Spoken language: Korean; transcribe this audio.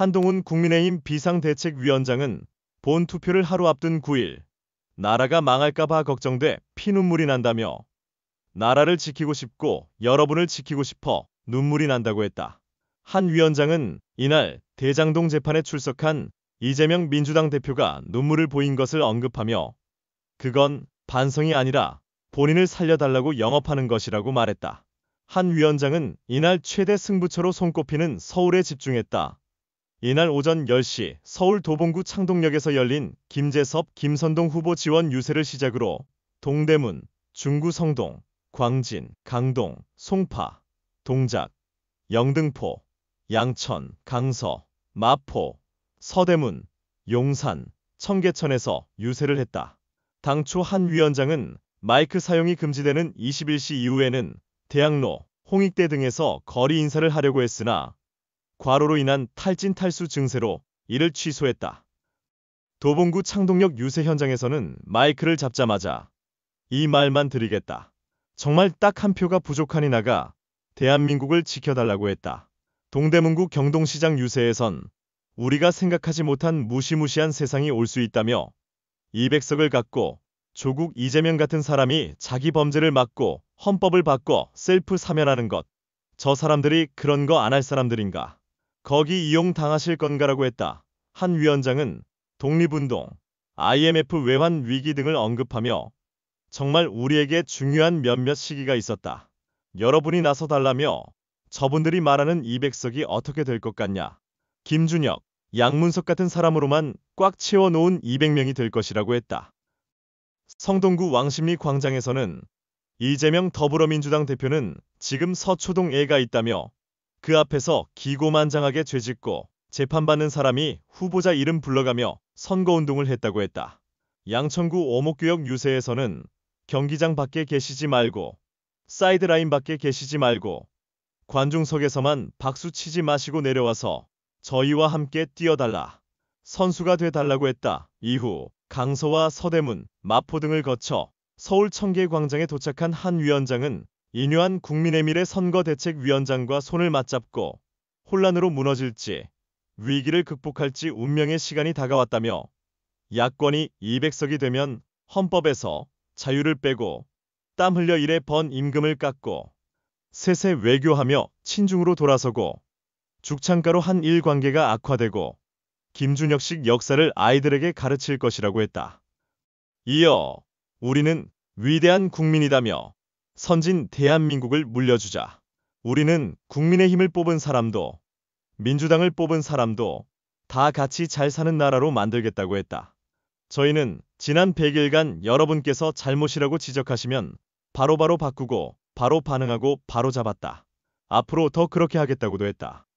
한동훈 국민의힘 비상대책위원장은 본 투표를 하루 앞둔 9일 나라가 망할까봐 걱정돼 피눈물이 난다며 나라를 지키고 싶고 여러분을 지키고 싶어 눈물이 난다고 했다. 한 위원장은 이날 대장동 재판에 출석한 이재명 민주당 대표가 눈물을 보인 것을 언급하며 그건 반성이 아니라 본인을 살려달라고 영업하는 것이라고 말했다. 한 위원장은 이날 최대 승부처로 손꼽히는 서울에 집중했다. 이날 오전 10시 서울 도봉구 창동역에서 열린 김재섭, 김선동 후보 지원 유세를 시작으로 동대문, 중구 성동, 광진, 강동, 송파, 동작, 영등포, 양천, 강서, 마포, 서대문, 용산, 청계천에서 유세를 했다. 당초 한 위원장은 마이크 사용이 금지되는 21시 이후에는 대학로, 홍익대 등에서 거리 인사를 하려고 했으나 과로로 인한 탈진 탈수 증세로 이를 취소했다. 도봉구 창동역 유세 현장에서는 마이크를 잡자마자 이 말만 드리겠다. 정말 딱 한 표가 부족하니나가 대한민국을 지켜달라고 했다. 동대문구 경동시장 유세에선 우리가 생각하지 못한 무시무시한 세상이 올 수 있다며 200석을 갖고 조국 이재명 같은 사람이 자기 범죄를 막고 헌법을 바꿔 셀프 사면하는 것. 저 사람들이 그런 거 안 할 사람들인가. 거기 이용당하실 건가라고 했다. 한 위원장은 독립운동, IMF 외환 위기 등을 언급하며 정말 우리에게 중요한 몇몇 시기가 있었다. 여러분이 나서달라며 저분들이 말하는 200석이 어떻게 될 것 같냐. 김준혁, 양문석 같은 사람으로만 꽉 채워놓은 200명이 될 것이라고 했다. 성동구 왕십리 광장에서는 이재명 더불어민주당 대표는 지금 서초동애가 있다며 그 앞에서 기고만장하게 죄짓고 재판받는 사람이 후보자 이름 불러가며 선거운동을 했다고 했다. 양천구 오목교역 유세에서는 경기장 밖에 계시지 말고 사이드라인 밖에 계시지 말고 관중석에서만 박수 치지 마시고 내려와서 저희와 함께 뛰어달라. 선수가 돼달라고 했다. 이후 강서와 서대문, 마포 등을 거쳐 서울 청계광장에 도착한 한 위원장은 인유한 국민의 미래 선거대책위원장과 손을 맞잡고 혼란으로 무너질지 위기를 극복할지 운명의 시간이 다가왔다며 야권이 200석이 되면 헌법에서 자유를 빼고 땀 흘려 일에번 임금을 깎고 세세 외교하며 친중으로 돌아서고 죽창가로 한일 관계가 악화되고 김준혁식 역사를 아이들에게 가르칠 것이라고 했다. 이어 우리는 위대한 국민이다며 선진 대한민국을 물려주자. 우리는 국민의힘을 뽑은 사람도 민주당을 뽑은 사람도 다 같이 잘 사는 나라로 만들겠다고 했다. 저희는 지난 100일간 여러분께서 잘못이라고 지적하시면 바로바로 바로 바꾸고 바로 반응하고 바로 잡았다. 앞으로 더 그렇게 하겠다고도 했다.